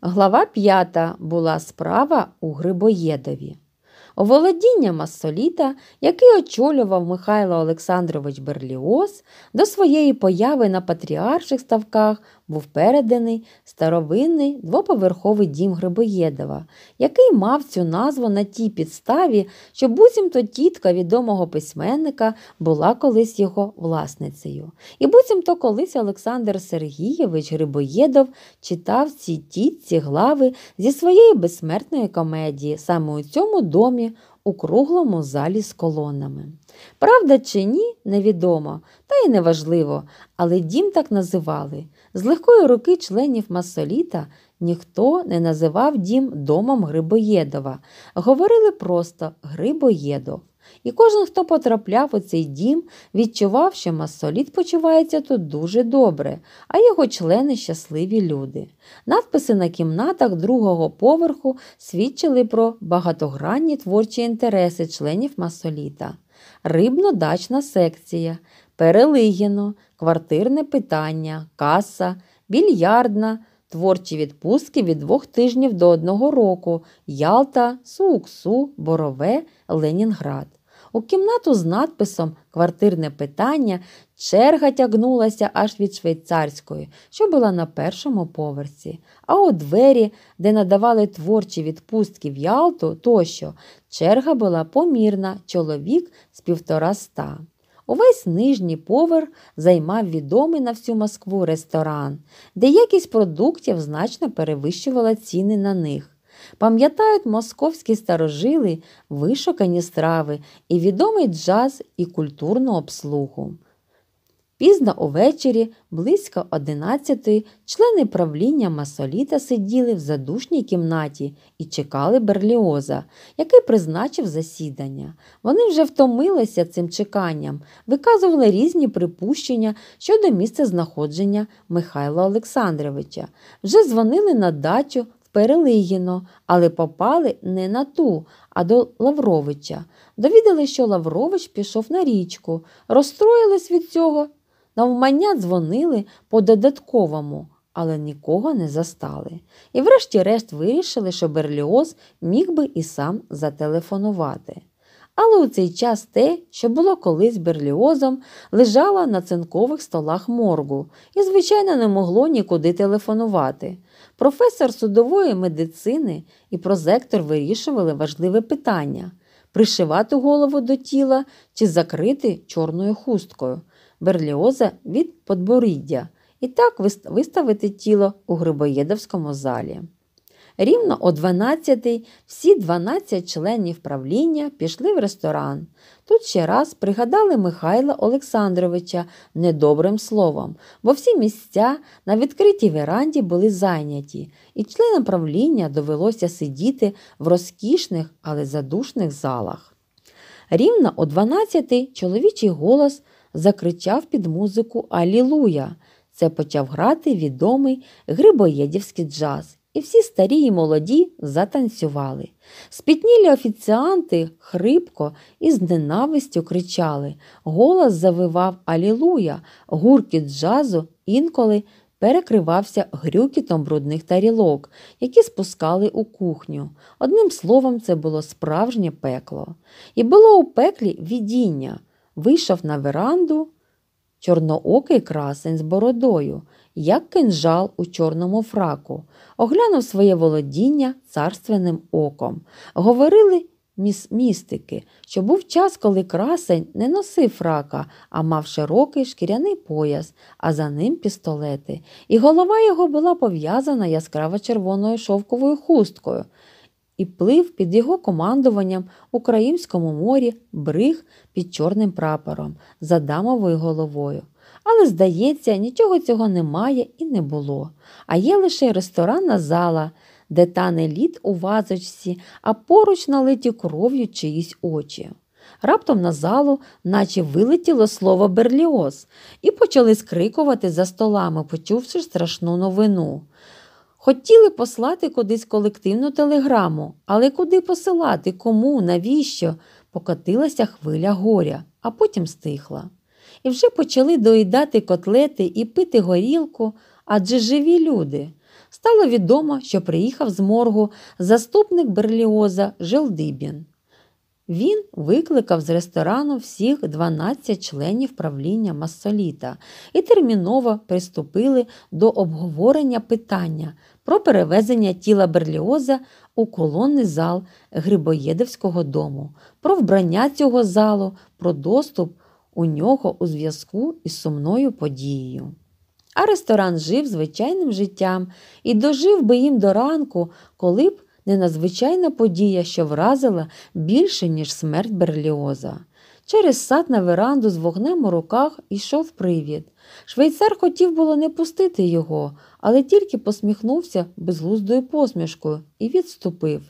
Глава п'ята була справа у Грибоєдові. Володіння Масоліта, який очолював Михайло Олександрович Берліоз, до своєї появи на патріарших ставках був переданий старовинний двоповерховий дім Грибоєдова, який мав цю назву на тій підставі, що буцімто тітка відомого письменника була колись його власницею. І буцімто колись Олександр Сергійович Грибоєдов читав ці тітці глави зі своєї безсмертної комедії, саме у цьому домі у круглому залі з колонами. Правда чи ні, невідомо, та й неважливо, але дім так називали. З легкої руки членів масоліта ніхто не називав дім домом Грибоєдова, говорили просто Грибоєдов. І кожен, хто потрапляв у цей дім, відчував, що масоліт почувається тут дуже добре, а його члени щасливі люди. Надписи на кімнатах другого поверху свідчили про багатогранні творчі інтереси членів масоліта рибно-дачна секція, перелигіно, квартирне питання, каса, більярдна, творчі відпустки від двох тижнів до одного року, Ялта, Сууксу, Борове, Ленінград. У кімнату з надписом Квартирне питання черга тягнулася аж від швейцарської, що була на першому поверсі, а у двері, де надавали творчі відпустки в Ялту тощо, черга була помірна, чоловік з півтора ста. Увесь нижній поверх займав відомий на всю Москву ресторан, де якість продуктів значно перевищувала ціни на них. Пам'ятають московські старожили, вишукані страви і відомий джаз і культурну обслугу. Пізно увечері, близько 11-ї, члени правління масоліта сиділи в задушній кімнаті і чекали берліоза, який призначив засідання. Вони вже втомилися цим чеканням, виказували різні припущення щодо місця знаходження Михайла Олександровича, вже дзвонили на дачу Перелигіно, але попали не на ту, а до Лавровича. Довідали, що Лаврович пішов на річку, розстроїлись від цього. Навмання дзвонили по додатковому, але нікого не застали. І, врешті-решт, вирішили, що Берліоз міг би і сам зателефонувати але у цей час те, що було колись берліозом, лежало на цинкових столах моргу і, звичайно, не могло нікуди телефонувати. Професор судової медицини і прозектор вирішували важливе питання пришивати голову до тіла чи закрити чорною хусткою, берліоза від подборіддя, і так виставити тіло у Грибоєдовському залі. Рівно о 12 всі 12 членів правління пішли в ресторан. Тут ще раз пригадали Михайла Олександровича недобрим словом, бо всі місця на відкритій веранді були зайняті, і членам правління довелося сидіти в розкішних, але задушних залах. Рівно о 12 чоловічий голос закричав під музику Алілуя. Це почав грати відомий грибоєдівський джаз, і всі старі й молоді затанцювали. Спітнілі офіціанти хрипко і з ненавистю кричали, голос завивав Алілуя, гуркіт джазу інколи перекривався грюкітом брудних тарілок, які спускали у кухню. Одним словом, це було справжнє пекло. І було у пеклі відіння. Вийшов на веранду. Чорноокий красень з бородою, як кинжал у чорному фраку, оглянув своє володіння царственним оком. Говорили міс містики, що був час, коли красень не носив фрака, а мав широкий шкіряний пояс, а за ним пістолети, і голова його була пов'язана яскраво червоною шовковою хусткою і плив під його командуванням у Країмському морі бриг під чорним прапором за дамовою головою. Але, здається, нічого цього немає і не було. А є лише ресторанна зала, де тане лід у вазочці, а поруч налиті кров'ю чиїсь очі. Раптом на залу, наче вилетіло слово берліоз, і почали скрикувати за столами, почувши страшну новину. Хотіли послати кудись колективну телеграму, але куди посилати, кому, навіщо? Покотилася хвиля горя, а потім стихла. І вже почали доїдати котлети і пити горілку, адже живі люди. Стало відомо, що приїхав з моргу заступник берліоза Желдибін. Він викликав з ресторану всіх 12 членів правління Массоліта і терміново приступили до обговорення питання про перевезення тіла Берліоза у колонний зал Грибоєдевського дому, про вбрання цього залу, про доступ у нього у зв'язку із сумною подією. А ресторан жив звичайним життям і дожив би їм до ранку, коли б ненадзвичайна подія, що вразила більше, ніж смерть Берліоза. Через сад на веранду з вогнем у руках йшов привід. Швейцар хотів було не пустити його, але тільки посміхнувся безглуздою посмішкою і відступив.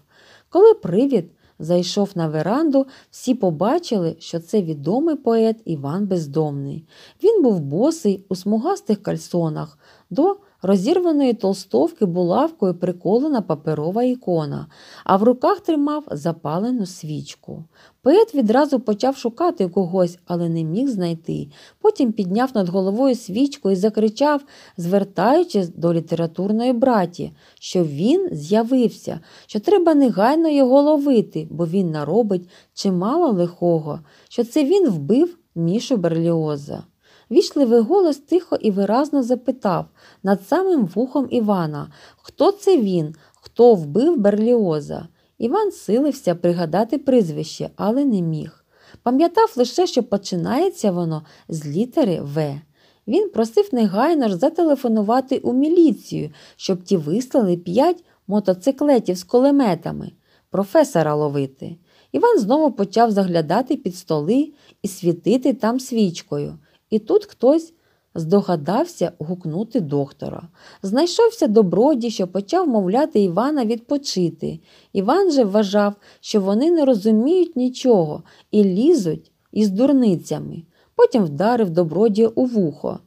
Коли привід зайшов на веранду, всі побачили, що це відомий поет Іван Бездомний. Він був босий у смугастих кальсонах. до розірваної толстовки булавкою приколена паперова ікона, а в руках тримав запалену свічку. Поет відразу почав шукати когось, але не міг знайти. Потім підняв над головою свічку і закричав, звертаючись до літературної браті, що він з'явився, що треба негайно його ловити, бо він наробить чимало лихого, що це він вбив мішу Берліоза. Вічливий голос тихо і виразно запитав над самим вухом Івана, хто це він, хто вбив Берліоза. Іван силився пригадати прізвище, але не міг. Пам'ятав лише, що починається воно з літери В. Він просив негайно ж зателефонувати у міліцію, щоб ті вислали п'ять мотоциклетів з кулеметами, професора ловити. Іван знову почав заглядати під столи і світити там свічкою. І тут хтось здогадався гукнути доктора. Знайшовся добродій, що почав мовляти Івана відпочити. Іван же вважав, що вони не розуміють нічого і лізуть із дурницями. Потім вдарив добродія у вухо.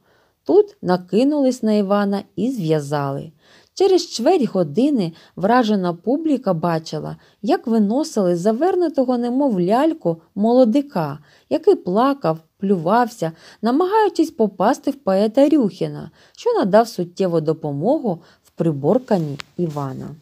Тут накинулись на Івана і зв'язали. Через чверть години вражена публіка бачила, як виносили завернутого немов ляльку молодика, який плакав плювався, намагаючись попасти в поета Рюхіна, що надав суттєву допомогу в приборканні Івана.